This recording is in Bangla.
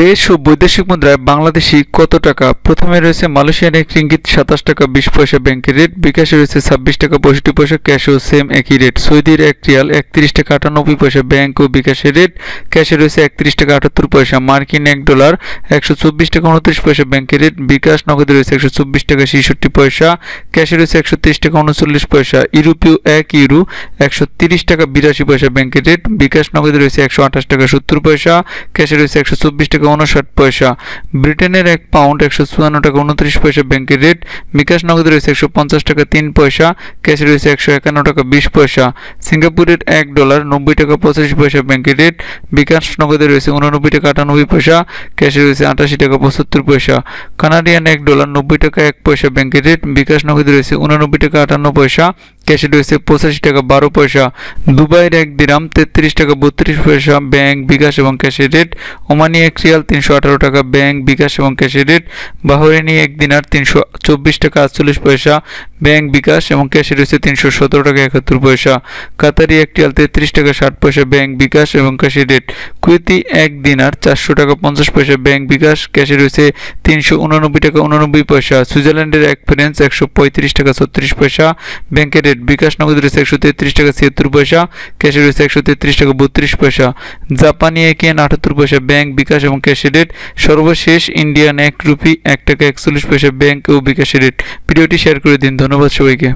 দেশ ও বৈদেশিক মুদ্রায় বাংলাদেশি কত টাকা প্রথমে রয়েছে মালয়েশিয়ান এক রিঙ্গিত সাতাশ টাকা বিশ পয়সা ব্যাংকের রেট বিকাশে রয়েছে ছাব্বিশ টাকা পঁয়ষট্টি পয়সা ক্যাশ ও সেম একই রেট সৌদির এক রিয়াল একত্রিশ টাকা আটানব্বই পয়সা ব্যাংক ও বিকাশের রেট ক্যাশে রয়েছে একত্রিশ টাকা আটাত্তর পয়সা মার্কিন এক ডলার একশো চব্বিশ টাকা উনত্রিশ পয়সা ব্যাংকের রেট বিকাশ নগদে রয়েছে একশো চব্বিশ টাকা ছেষট্টি পয়সা ক্যাশে রয়েছে একশো তেইশ টাকা উনচল্লিশ পয়সা ইউরোপীয় এক ইউরো একশো তিরিশ টাকা বিরাশি পয়সা ব্যাংকের রেট বিকাশ নগদে রয়েছে একশো আঠাশ টাকা সত্তর পয়সা ক্যাশে রয়েছে একশো চব্বিশ চব্বিশ টাকা উনষাট পয়সা ব্রিটেনের এক পাউন্ড একশো চুয়ান্ন টাকা উনত্রিশ পয়সা ব্যাংকের রেট বিকাশ নগদে রয়েছে একশো পঞ্চাশ টাকা তিন পয়সা ক্যাশে রয়েছে একশো একান্ন টাকা বিশ পয়সা সিঙ্গাপুরের এক ডলার নব্বই টাকা পঁচাশি পয়সা ব্যাংকের রেট বিকাশ নগদে রয়েছে উননব্বই টাকা আটানব্বই পয়সা ক্যাশে রয়েছে আটাশি টাকা পঁচাত্তর পয়সা কানাডিয়ান এক ডলার নব্বই টাকা এক পয়সা ব্যাংকের রেট বিকাশ নগদে রয়েছে উননব্বই টাকা আটান্ন পয়সা ক্যাশে রয়েছে পঁচাশি টাকা বারো পয়সা দুবাইয়ের এক দিরাম তেত্রিশ টাকা বত্রিশ পয়সা ব্যাংক বিকাশ এবং ক্যাশের রেট ওমানি এক রিয়াল তিনশো আঠারো টাকা ব্যাংক বিকাশ এবং ক্যাশের রেট বাহরেনি এক দিনার তিনশো চব্বিশ টাকা আটচল্লিশ পয়সা ব্যাংক বিকাশ এবং ক্যাশে রয়েছে তিনশো সতেরো টাকা একাত্তর পয়সা কাতারি এক রিয়াল তেত্রিশ টাকা ষাট পয়সা ব্যাংক বিকাশ এবং ক্যাশের রেট কুইতি এক দিনার চারশো টাকা পঞ্চাশ পয়সা ব্যাংক বিকাশ ক্যাশে রয়েছে তিনশো উনানব্বই টাকা উনানব্বই পয়সা সুইজারল্যান্ডের এক ফ্রেন্স একশো পঁয়ত্রিশ টাকা ছত্রিশ পয়সা ব্যাংকের রেট সেট বিকাশ নগদ রয়েছে একশো তেত্রিশ টাকা ছিয়াত্তর পয়সা ক্যাশে রয়েছে একশো তেত্রিশ টাকা বত্রিশ পয়সা জাপানি একেন আটাত্তর পয়সা ব্যাংক বিকাশ এবং ক্যাশে রেট সর্বশেষ ইন্ডিয়ান এক রুপি এক টাকা একচল্লিশ পয়সা ব্যাংক ও বিকাশের রেট ভিডিওটি শেয়ার করে দিন ধন্যবাদ সবাইকে